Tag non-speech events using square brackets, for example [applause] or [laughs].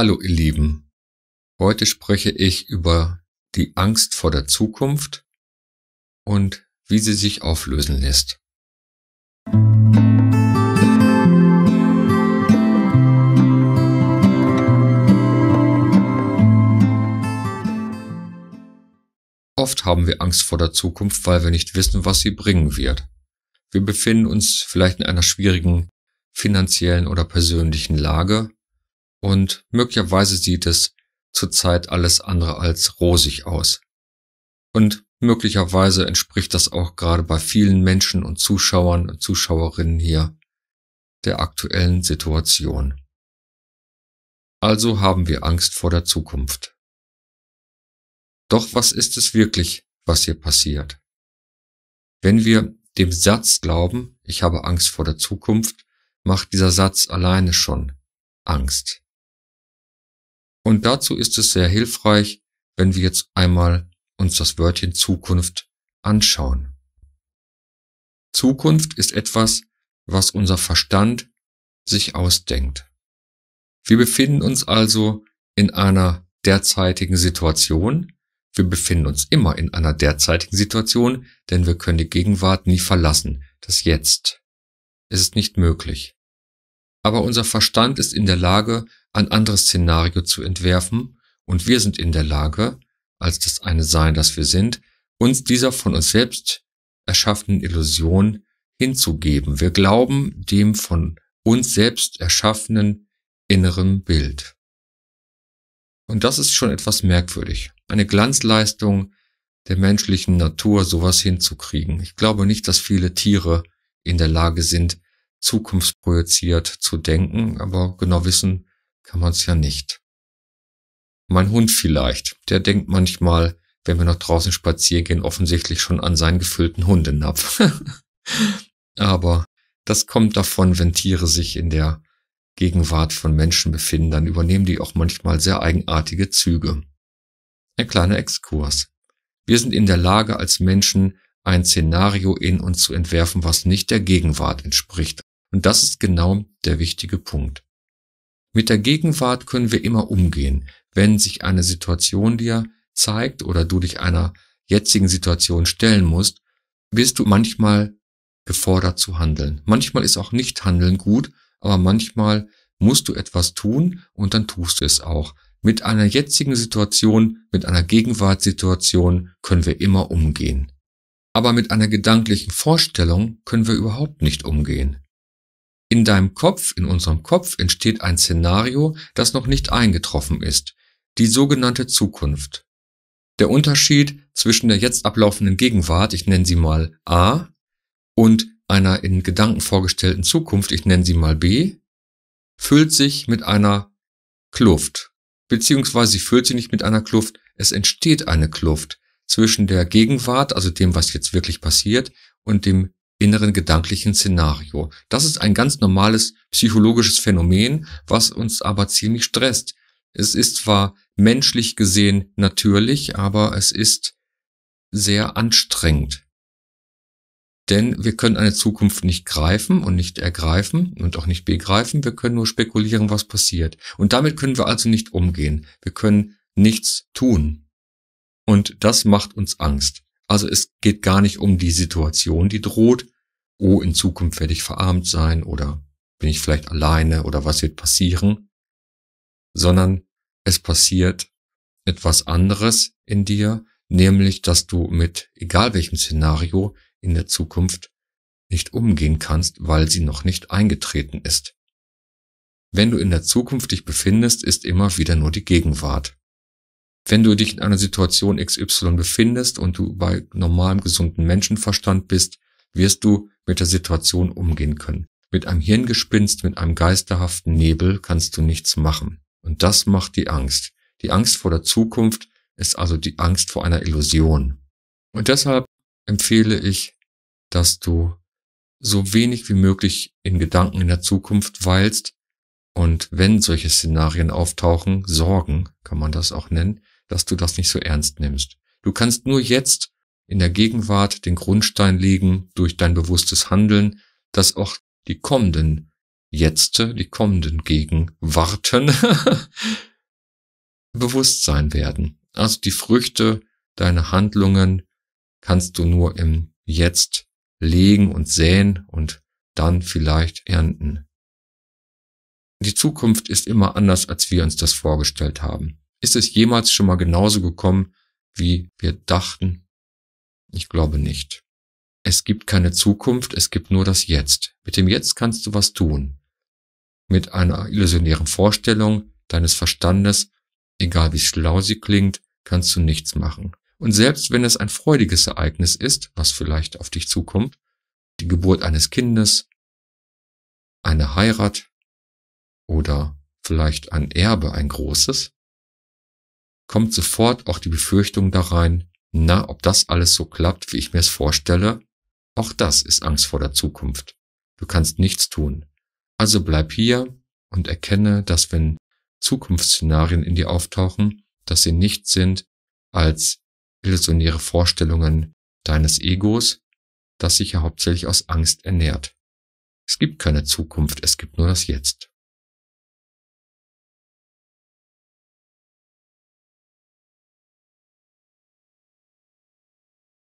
Hallo ihr Lieben, heute spreche ich über die Angst vor der Zukunft und wie sie sich auflösen lässt. Oft haben wir Angst vor der Zukunft, weil wir nicht wissen, was sie bringen wird. Wir befinden uns vielleicht in einer schwierigen finanziellen oder persönlichen Lage und möglicherweise sieht es zurzeit alles andere als rosig aus. Und möglicherweise entspricht das auch gerade bei vielen Menschen und Zuschauern und Zuschauerinnen hier der aktuellen Situation. Also haben wir Angst vor der Zukunft. Doch was ist es wirklich, was hier passiert? Wenn wir dem Satz glauben, ich habe Angst vor der Zukunft, macht dieser Satz alleine schon Angst. Und dazu ist es sehr hilfreich, wenn wir jetzt einmal uns das Wörtchen Zukunft anschauen. Zukunft ist etwas, was unser Verstand sich ausdenkt. Wir befinden uns also in einer derzeitigen Situation. Wir befinden uns immer in einer derzeitigen Situation, denn wir können die Gegenwart nie verlassen, das Jetzt. Es ist nicht möglich. Aber unser Verstand ist in der Lage, ein anderes Szenario zu entwerfen und wir sind in der Lage, als das eine Sein, das wir sind, uns dieser von uns selbst erschaffenen Illusion hinzugeben. Wir glauben dem von uns selbst erschaffenen inneren Bild. Und das ist schon etwas merkwürdig. Eine Glanzleistung der menschlichen Natur, sowas hinzukriegen. Ich glaube nicht, dass viele Tiere in der Lage sind, zukunftsprojiziert zu denken, aber genau wissen, kann man es ja nicht. Mein Hund vielleicht, der denkt manchmal, wenn wir nach draußen spazieren gehen, offensichtlich schon an seinen gefüllten Hundenapf. [laughs] Aber das kommt davon, wenn Tiere sich in der Gegenwart von Menschen befinden, dann übernehmen die auch manchmal sehr eigenartige Züge. Ein kleiner Exkurs. Wir sind in der Lage, als Menschen ein Szenario in uns zu entwerfen, was nicht der Gegenwart entspricht. Und das ist genau der wichtige Punkt. Mit der Gegenwart können wir immer umgehen, wenn sich eine Situation dir zeigt oder du dich einer jetzigen Situation stellen musst, wirst du manchmal gefordert zu handeln. Manchmal ist auch nicht handeln gut, aber manchmal musst du etwas tun und dann tust du es auch. Mit einer jetzigen Situation, mit einer Gegenwartssituation können wir immer umgehen. Aber mit einer gedanklichen Vorstellung können wir überhaupt nicht umgehen. In deinem Kopf, in unserem Kopf entsteht ein Szenario, das noch nicht eingetroffen ist, die sogenannte Zukunft. Der Unterschied zwischen der jetzt ablaufenden Gegenwart, ich nenne sie mal A, und einer in Gedanken vorgestellten Zukunft, ich nenne sie mal B, füllt sich mit einer Kluft. Beziehungsweise sie füllt sie nicht mit einer Kluft, es entsteht eine Kluft zwischen der Gegenwart, also dem, was jetzt wirklich passiert, und dem inneren gedanklichen Szenario. Das ist ein ganz normales psychologisches Phänomen, was uns aber ziemlich stresst. Es ist zwar menschlich gesehen natürlich, aber es ist sehr anstrengend. Denn wir können eine Zukunft nicht greifen und nicht ergreifen und auch nicht begreifen. Wir können nur spekulieren, was passiert. Und damit können wir also nicht umgehen. Wir können nichts tun. Und das macht uns Angst. Also es geht gar nicht um die Situation, die droht. Oh, in Zukunft werde ich verarmt sein oder bin ich vielleicht alleine oder was wird passieren, sondern es passiert etwas anderes in dir, nämlich dass du mit egal welchem Szenario in der Zukunft nicht umgehen kannst, weil sie noch nicht eingetreten ist. Wenn du in der Zukunft dich befindest, ist immer wieder nur die Gegenwart. Wenn du dich in einer Situation XY befindest und du bei normalem gesunden Menschenverstand bist, wirst du mit der Situation umgehen können. Mit einem Hirngespinst, mit einem geisterhaften Nebel kannst du nichts machen. Und das macht die Angst. Die Angst vor der Zukunft ist also die Angst vor einer Illusion. Und deshalb empfehle ich, dass du so wenig wie möglich in Gedanken in der Zukunft weilst und wenn solche Szenarien auftauchen, Sorgen kann man das auch nennen, dass du das nicht so ernst nimmst. Du kannst nur jetzt in der Gegenwart den Grundstein legen durch dein bewusstes Handeln, dass auch die kommenden Jetzt, die kommenden Gegenwarten [laughs] bewusst sein werden. Also die Früchte deiner Handlungen kannst du nur im Jetzt legen und säen und dann vielleicht ernten. Die Zukunft ist immer anders, als wir uns das vorgestellt haben. Ist es jemals schon mal genauso gekommen, wie wir dachten? Ich glaube nicht. Es gibt keine Zukunft, es gibt nur das Jetzt. Mit dem Jetzt kannst du was tun. Mit einer illusionären Vorstellung deines Verstandes, egal wie schlau sie klingt, kannst du nichts machen. Und selbst wenn es ein freudiges Ereignis ist, was vielleicht auf dich zukommt, die Geburt eines Kindes, eine Heirat oder vielleicht ein Erbe, ein großes, kommt sofort auch die Befürchtung da rein, na, ob das alles so klappt, wie ich mir es vorstelle? Auch das ist Angst vor der Zukunft. Du kannst nichts tun. Also bleib hier und erkenne, dass wenn Zukunftsszenarien in dir auftauchen, dass sie nichts sind als illusionäre Vorstellungen deines Egos, das sich ja hauptsächlich aus Angst ernährt. Es gibt keine Zukunft, es gibt nur das Jetzt.